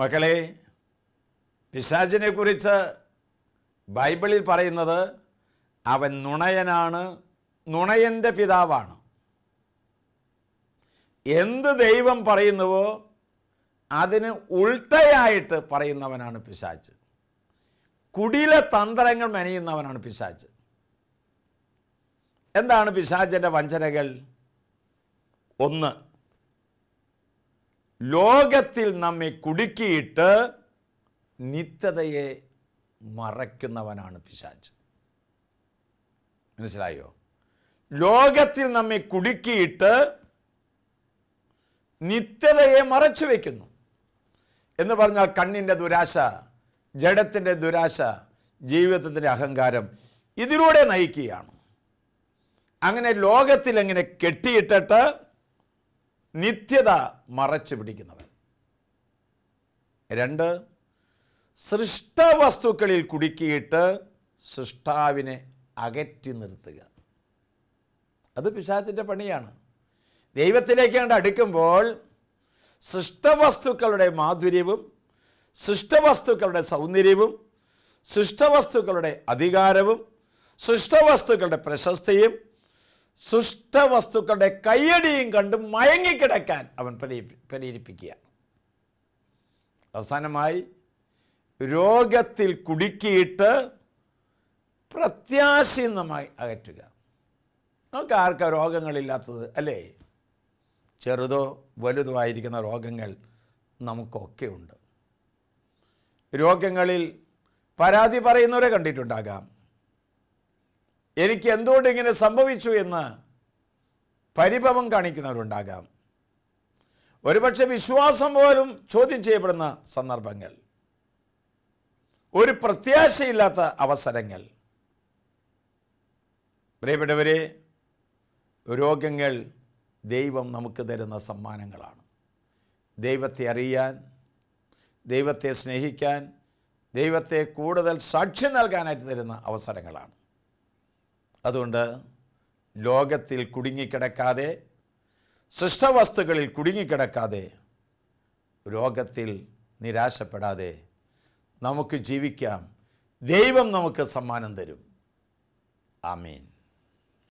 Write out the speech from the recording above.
മക്കളെ പിശാചിനെ കുറിച്ച് ബൈബിളിൽ പറയുന്നത് അവൻ നുണയനാണ് നുണയൻ്റെ പിതാവാണ് എന്ത് ദൈവം പറയുന്നുവോ അതിന് ഉൾത്തയായിട്ട് പറയുന്നവനാണ് പിശാച്ച് കുടിലെ തന്ത്രങ്ങൾ മെനയുന്നവനാണ് പിശാച്ച് എന്താണ് പിശാചിൻ്റെ വഞ്ചനകൾ ഒന്ന് ലോകത്തിൽ നമ്മെ കുടുക്കിയിട്ട് നിത്യതയെ മറയ്ക്കുന്നവനാണ് പിശാജ് മനസ്സിലായോ ലോകത്തിൽ നമ്മെ കുടുക്കിയിട്ട് നിത്യതയെ മറച്ചു വയ്ക്കുന്നു എന്ന് പറഞ്ഞാൽ കണ്ണിൻ്റെ ദുരാശ ജഡത്തിൻ്റെ ദുരാശ ജീവിതത്തിൻ്റെ അഹങ്കാരം ഇതിലൂടെ നയിക്കുകയാണ് അങ്ങനെ ലോകത്തിൽ എങ്ങനെ കെട്ടിയിട്ടിട്ട് നിത്യത മറച്ചു പിടിക്കുന്നവൻ രണ്ട് സൃഷ്ടവസ്തുക്കളിൽ കുടുക്കിയിട്ട് സൃഷ്ടാവിനെ അകറ്റി നിർത്തുക അത് പിശാചിൻ്റെ പണിയാണ് ദൈവത്തിലേക്ക് അടുക്കുമ്പോൾ അടുക്കുമ്പോൾ സൃഷ്ടവസ്തുക്കളുടെ മാധുര്യവും സൃഷ്ടവസ്തുക്കളുടെ സൗന്ദര്യവും സൃഷ്ടവസ്തുക്കളുടെ അധികാരവും സൃഷ്ടവസ്തുക്കളുടെ പ്രശസ്തിയും വസ്തുക്കളുടെ കയ്യടിയും കണ്ട് മയങ്ങിക്കിടക്കാൻ അവൻ പരിഹരിപ്പിക്കുക അവസാനമായി രോഗത്തിൽ കുടുക്കിയിട്ട് പ്രത്യാശീന്നമായി അകറ്റുക നമുക്ക് ആർക്കാ രോഗങ്ങളില്ലാത്തത് അല്ലേ ചെറുതോ വലുതോ ആയിരിക്കുന്ന രോഗങ്ങൾ നമുക്കൊക്കെ ഉണ്ട് രോഗങ്ങളിൽ പരാതി പറയുന്നവരെ കണ്ടിട്ടുണ്ടാകാം എനിക്ക് എന്തുകൊണ്ട് ഇങ്ങനെ സംഭവിച്ചു എന്ന് പരിഭവം കാണിക്കുന്നവരുണ്ടാകാം ഒരുപക്ഷെ വിശ്വാസം പോലും ചോദ്യം ചെയ്യപ്പെടുന്ന സന്ദർഭങ്ങൾ ഒരു പ്രത്യാശയില്ലാത്ത അവസരങ്ങൾ പ്രിയപ്പെട്ടവരെ രോഗങ്ങൾ ദൈവം നമുക്ക് തരുന്ന സമ്മാനങ്ങളാണ് ദൈവത്തെ അറിയാൻ ദൈവത്തെ സ്നേഹിക്കാൻ ദൈവത്തെ കൂടുതൽ സാക്ഷ്യം നൽകാനായിട്ട് തരുന്ന അവസരങ്ങളാണ് അതുകൊണ്ട് ലോകത്തിൽ കുടുങ്ങിക്കിടക്കാതെ സൃഷ്ടവസ്തുക്കളിൽ കുടുങ്ങിക്കിടക്കാതെ രോഗത്തിൽ നിരാശപ്പെടാതെ നമുക്ക് ജീവിക്കാം ദൈവം നമുക്ക് സമ്മാനം തരും ആമീൻ